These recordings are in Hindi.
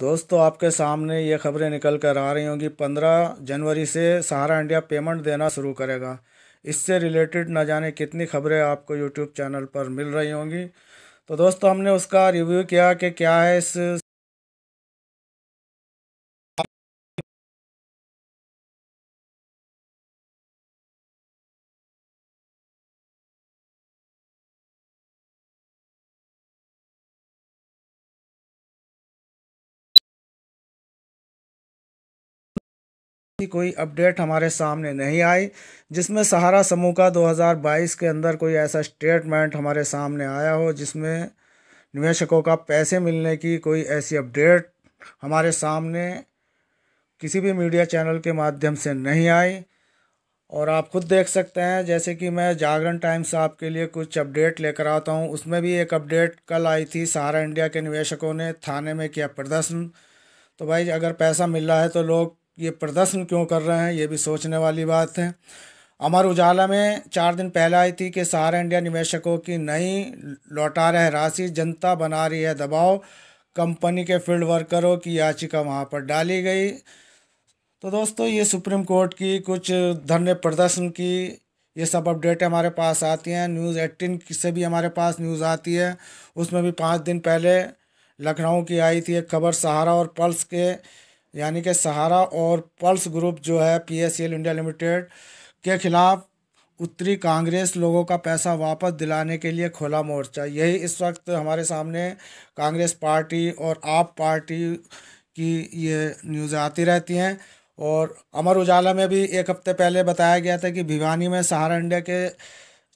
दोस्तों आपके सामने ये खबरें निकल कर आ रही होंगी पंद्रह जनवरी से सहारा इंडिया पेमेंट देना शुरू करेगा इससे रिलेटेड ना जाने कितनी खबरें आपको यूट्यूब चैनल पर मिल रही होंगी तो दोस्तों हमने उसका रिव्यू किया कि क्या है इस की कोई अपडेट हमारे सामने नहीं आई जिसमें सहारा समूह का 2022 के अंदर कोई ऐसा स्टेटमेंट हमारे सामने आया हो जिसमें निवेशकों का पैसे मिलने की कोई ऐसी अपडेट हमारे सामने किसी भी मीडिया चैनल के माध्यम से नहीं आई और आप खुद देख सकते हैं जैसे कि मैं जागरण टाइम्स आपके लिए कुछ अपडेट लेकर आता हूं उसमें भी एक अपडेट कल आई थी सहारा इंडिया के निवेशकों ने थाने में किया प्रदर्शन तो भाई अगर पैसा मिल रहा है तो लोग ये प्रदर्शन क्यों कर रहे हैं ये भी सोचने वाली बात है अमर उजाला में चार दिन पहले आई थी कि सहारा इंडिया निवेशकों की नई लौटा रहे राशि जनता बना रही है दबाव कंपनी के फील्ड वर्करों की याचिका वहाँ पर डाली गई तो दोस्तों ये सुप्रीम कोर्ट की कुछ धरने प्रदर्शन की ये सब अपडेट हमारे पास आती हैं न्यूज़ एट्टीन से भी हमारे पास न्यूज़ आती है उसमें भी पाँच दिन पहले लखनऊ की आई थी एक खबर सहारा और पल्स के यानी कि सहारा और पल्स ग्रुप जो है पी इंडिया लिमिटेड के खिलाफ उत्तरी कांग्रेस लोगों का पैसा वापस दिलाने के लिए खोला मोर्चा यही इस वक्त हमारे सामने कांग्रेस पार्टी और आप पार्टी की ये न्यूज़ आती रहती हैं और अमर उजाला में भी एक हफ्ते पहले बताया गया था कि भिवानी में सहारा इंडिया के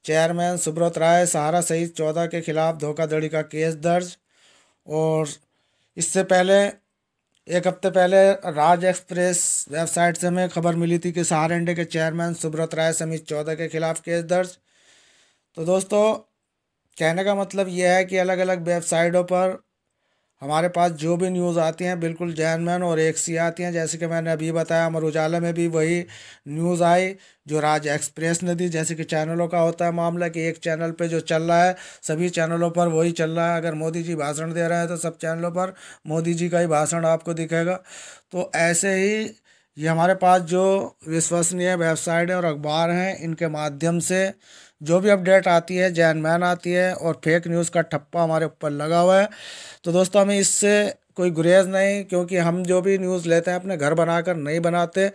चेयरमैन सुब्रत राय सहारा सहित चौदह के खिलाफ धोखाधड़ी का केस दर्ज और इससे पहले एक हफ्ते पहले राज एक्सप्रेस वेबसाइट से हमें खबर मिली थी कि सहारंडे के चेयरमैन सुब्रत राय समीत चौदह के खिलाफ केस दर्ज तो दोस्तों कहने का मतलब यह है कि अलग अलग वेबसाइटों पर हमारे पास जो भी न्यूज़ आती हैं बिल्कुल जैनमैन और एक सी आती हैं जैसे कि मैंने अभी बताया अमर उजाला में भी वही न्यूज़ आई जो राज एक्सप्रेस ने दी जैसे कि चैनलों का होता है मामला कि एक चैनल पे जो चल रहा है सभी चैनलों पर वही चल रहा है अगर मोदी जी भाषण दे रहे हैं तो सब चैनलों पर मोदी जी का ही भाषण आपको दिखेगा तो ऐसे ही ये हमारे पास जो विश्वसनीय वेबसाइट है और अखबार हैं इनके माध्यम से जो भी अपडेट आती है जैन मैन आती है और फेक न्यूज़ का ठप्पा हमारे ऊपर लगा हुआ है तो दोस्तों हमें इससे कोई गुरेज नहीं क्योंकि हम जो भी न्यूज़ लेते हैं अपने घर बनाकर नहीं बनाते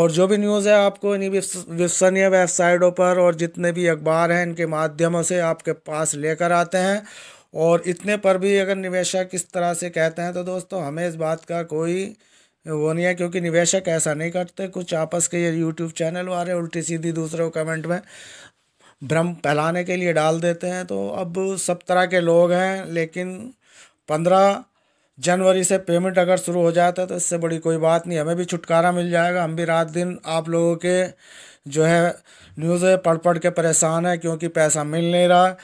और जो भी न्यूज़ है आपको इन्हीं विश्वसनीय वेबसाइटों पर और जितने भी अखबार हैं इनके माध्यमों से आपके पास लेकर आते हैं और इतने पर भी अगर निवेशक इस तरह से कहते हैं तो दोस्तों हमें इस बात का कोई वो नहीं है क्योंकि निवेशक ऐसा नहीं करते कुछ आपस के ये यूट्यूब चैनल वाले उल्टी सीधी दूसरे कमेंट में भ्रम फैलाने के लिए डाल देते हैं तो अब सब तरह के लोग हैं लेकिन पंद्रह जनवरी से पेमेंट अगर शुरू हो जाता है तो इससे बड़ी कोई बात नहीं हमें भी छुटकारा मिल जाएगा हम भी रात दिन आप लोगों के जो है न्यूज़ पढ़ पढ़ के परेशान है क्योंकि पैसा मिल नहीं रहा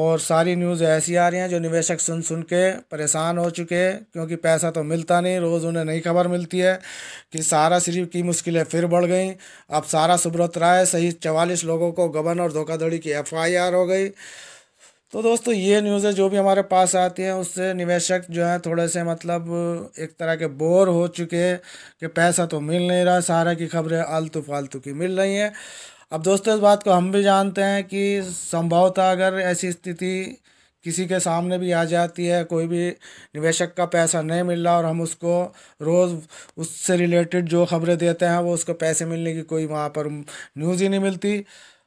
और सारी न्यूज़ ऐसी आ रही हैं जो निवेशक सुन सुन के परेशान हो चुके हैं क्योंकि पैसा तो मिलता नहीं रोज़ उन्हें नई खबर मिलती है कि सारा शरीफ की मुश्किलें फिर बढ़ गई अब सारा सुब्रत राय सहित चवालीस लोगों को गबन और धोखाधड़ी की एफ हो गई तो दोस्तों ये न्यूज़ें जो भी हमारे पास आती हैं उससे निवेशक जो है थोड़े से मतलब एक तरह के बोर हो चुके हैं कि पैसा तो मिल नहीं रहा सारा की खबरें आलतू फालतू की मिल रही हैं अब दोस्तों इस बात को हम भी जानते हैं कि संभवतः अगर ऐसी स्थिति किसी के सामने भी आ जाती है कोई भी निवेशक का पैसा नहीं मिल रहा और हम उसको रोज़ उससे रिलेटेड जो खबरें देते हैं वो उसको पैसे मिलने की कोई वहाँ पर न्यूज़ ही नहीं मिलती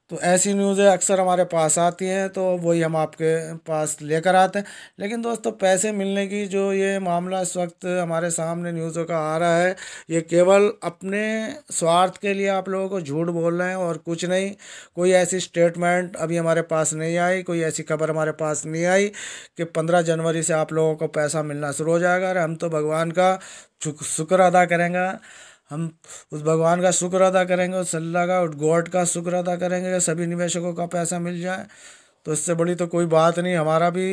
तो ऐसी न्यूज़ें अक्सर हमारे पास आती हैं तो वही हम आपके पास लेकर आते हैं लेकिन दोस्तों पैसे मिलने की जो ये मामला इस वक्त हमारे सामने न्यूज़ों का आ रहा है ये केवल अपने स्वार्थ के लिए आप लोगों को झूठ बोल रहे हैं और कुछ नहीं कोई ऐसी स्टेटमेंट अभी हमारे पास नहीं आई कोई ऐसी खबर हमारे पास नहीं आई कि पंद्रह जनवरी से आप लोगों को पैसा मिलना शुरू हो जाएगा अरे हम तो भगवान का शुक्र अदा करेंगे हम उस भगवान का शुक्र अदा करेंगे उस अल्लाह का गॉड का शुक्र अदा करेंगे कि सभी निवेशकों का पैसा मिल जाए तो इससे बड़ी तो कोई बात नहीं हमारा भी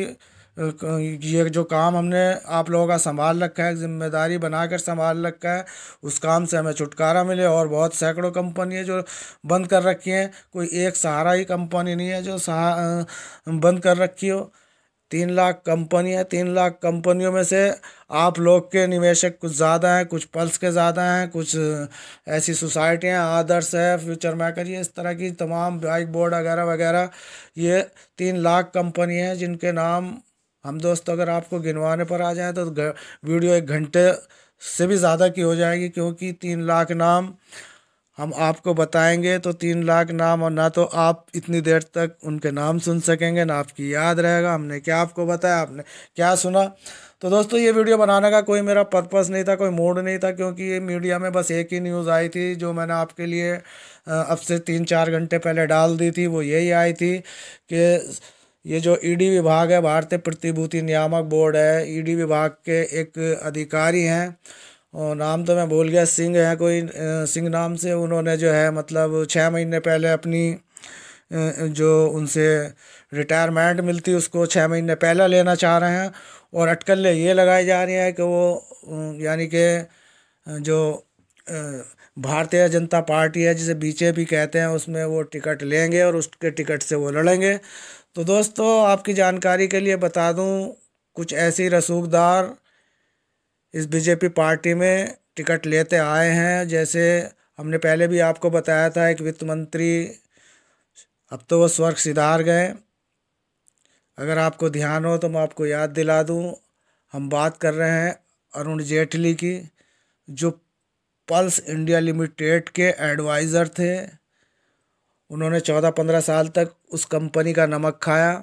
ये जो काम हमने आप लोगों का संभाल रखा है जिम्मेदारी बनाकर संभाल रखा है उस काम से हमें छुटकारा मिले और बहुत सैकड़ों है जो बंद कर रखी हैं कोई एक सहारा ही कंपनी नहीं है जो सहा बंद कर रखी हो तीन लाख कंपनियाँ तीन लाख कंपनियों में से आप लोग के निवेशक कुछ ज़्यादा हैं कुछ पल्स के ज़्यादा हैं कुछ ऐसी सोसाइटियाँ आदर्श है फ्यूचर मैकर ये इस तरह की तमाम बाइक बोर्ड वगैरह वगैरह ये तीन लाख कंपनी हैं जिनके नाम हम दोस्त अगर आपको गिनवाने पर आ जाएँ तो वीडियो एक घंटे से भी ज़्यादा की हो जाएगी क्योंकि तीन लाख नाम हम आपको बताएंगे तो तीन लाख नाम और ना तो आप इतनी देर तक उनके नाम सुन सकेंगे ना आपकी याद रहेगा हमने क्या आपको बताया आपने क्या सुना तो दोस्तों ये वीडियो बनाने का कोई मेरा पर्पस नहीं था कोई मूड नहीं था क्योंकि ये मीडिया में बस एक ही न्यूज़ आई थी जो मैंने आपके लिए अब से तीन चार घंटे पहले डाल दी थी वो यही आई थी कि ये जो ईडी e विभाग है भारतीय प्रतिभूति नियामक बोर्ड है ईडी e विभाग के एक अधिकारी हैं और नाम तो मैं भूल गया सिंह है कोई सिंह नाम से उन्होंने जो है मतलब छः महीने पहले अपनी जो उनसे रिटायरमेंट मिलती उसको छः महीने पहले लेना चाह रहे हैं और अटकलें ये लगाई जा रही हैं कि वो यानी कि जो भारतीय जनता पार्टी है जिसे बीजेपी कहते हैं उसमें वो टिकट लेंगे और उसके टिकट से वो लड़ेंगे तो दोस्तों आपकी जानकारी के लिए बता दूं कुछ ऐसी रसूखदार इस बीजेपी पार्टी में टिकट लेते आए हैं जैसे हमने पहले भी आपको बताया था एक वित्त मंत्री अब तो वो स्वर्ग सिधार गए अगर आपको ध्यान हो तो मैं आपको याद दिला दूं हम बात कर रहे हैं अरुण जेटली की जो पल्स इंडिया लिमिटेड के एडवाइज़र थे उन्होंने चौदह पंद्रह साल तक उस कंपनी का नमक खाया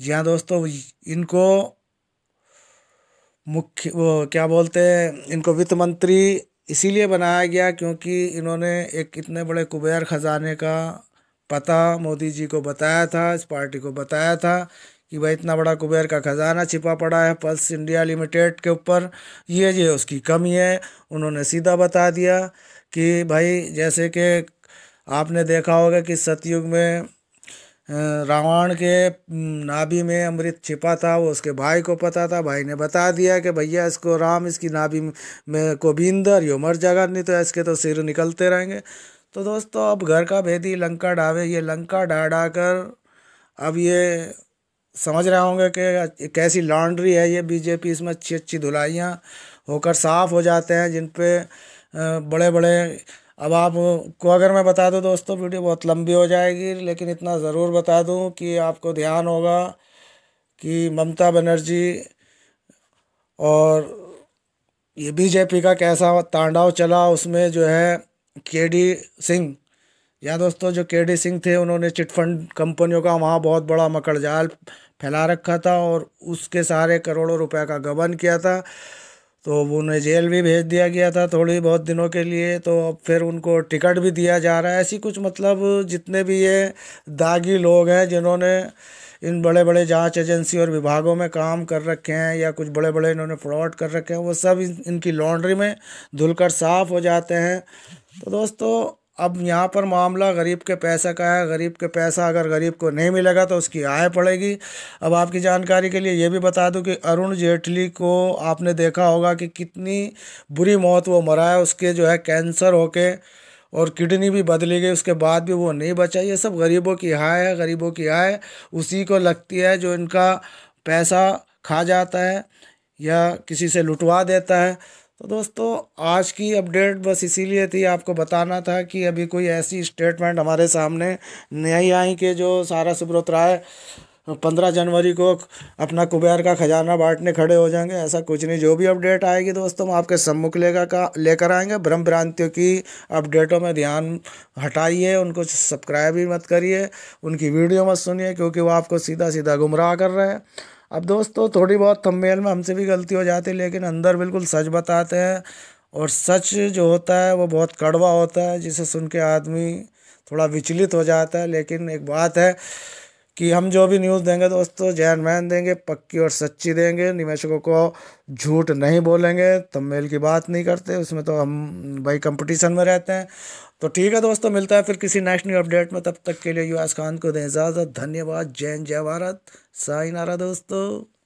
जी हाँ दोस्तों इनको मुख्य वो क्या बोलते हैं इनको वित्त मंत्री इसीलिए बनाया गया क्योंकि इन्होंने एक इतने बड़े कुबेर ख़जाने का पता मोदी जी को बताया था इस पार्टी को बताया था कि भाई इतना बड़ा कुबेर का ख़जाना छिपा पड़ा है पल्स इंडिया लिमिटेड के ऊपर ये जो उसकी कमी है उन्होंने सीधा बता दिया कि भाई जैसे कि आपने देखा होगा कि सतयुग में रावण के नाभि में अमृत छिपा था वो उसके भाई को पता था भाई ने बता दिया कि भैया इसको राम इसकी नाभि में को बींदर यो मर जाएगा नहीं तो इसके तो सिर निकलते रहेंगे तो दोस्तों अब घर का भेदी लंका ढावे ये लंका डा डा कर अब ये समझ रहे होंगे कि कैसी लॉन्ड्री है ये बीजेपी इसमें अच्छी अच्छी धुलाइयाँ होकर साफ़ हो जाते हैं जिन पे बड़े बड़े अब आपको अगर मैं बता दूं दोस्तों वीडियो बहुत लंबी हो जाएगी लेकिन इतना ज़रूर बता दूं कि आपको ध्यान होगा कि ममता बनर्जी और ये बीजेपी का कैसा तांडव चला उसमें जो है के डी सिंह या दोस्तों जो के डी सिंह थे उन्होंने चिटफंड कंपनियों का वहाँ बहुत बड़ा मकड़जाल फैला रखा था और उसके सारे करोड़ों रुपये का गबन किया था तो उन्हें जेल भी भेज दिया गया था थोड़ी बहुत दिनों के लिए तो अब फिर उनको टिकट भी दिया जा रहा है ऐसी कुछ मतलब जितने भी ये दागी लोग हैं जिन्होंने इन बड़े बड़े जांच एजेंसी और विभागों में काम कर रखे हैं या कुछ बड़े बड़े इन्होंने फ्रॉड कर रखे हैं वो सब इन, इनकी लॉन्ड्री में धुलकर साफ हो जाते हैं तो दोस्तों अब यहाँ पर मामला गरीब के पैसे का है गरीब के पैसा अगर गरीब को नहीं मिलेगा तो उसकी आय पड़ेगी अब आपकी जानकारी के लिए ये भी बता दूं कि अरुण जेटली को आपने देखा होगा कि कितनी बुरी मौत वो मरा है उसके जो है कैंसर होके और किडनी भी बदली गई उसके बाद भी वो नहीं बचा ये सब गरीबों की आय है गरीबों की आय उसी को लगती है जो इनका पैसा खा जाता है या किसी से लुटवा देता है तो दोस्तों आज की अपडेट बस इसीलिए थी आपको बताना था कि अभी कोई ऐसी स्टेटमेंट हमारे सामने नहीं आई कि जो सारा सुब्रत राय पंद्रह जनवरी को अपना कुबेर का खजाना बांटने खड़े हो जाएंगे ऐसा कुछ नहीं जो भी अपडेट आएगी दोस्तों हम आपके सम्मुख लेगा का लेकर आएंगे ब्रह्म भ्रांतियों की अपडेटों में ध्यान हटाइए उनको सब्सक्राइब भी मत करिए उनकी वीडियो मत सुनिए क्योंकि वो आपको सीधा सीधा गुमराह कर रहे हैं अब दोस्तों थोड़ी बहुत थंबनेल में हमसे भी गलती हो जाती है लेकिन अंदर बिल्कुल सच बताते हैं और सच जो होता है वो बहुत कड़वा होता है जिसे सुन के आदमी थोड़ा विचलित हो जाता है लेकिन एक बात है कि हम जो भी न्यूज़ देंगे दोस्तों जैन मैन देंगे पक्की और सच्ची देंगे निवेशकों को झूठ नहीं बोलेंगे तमेल की बात नहीं करते उसमें तो हम भाई कंपटीशन में रहते हैं तो ठीक है दोस्तों मिलता है फिर किसी नेक्स्ट न्यू अपडेट में तब तक के लिए यूएस खान को दें इजाज़त धन्यवाद जैन जय भारत साइन आ रहा दोस्तों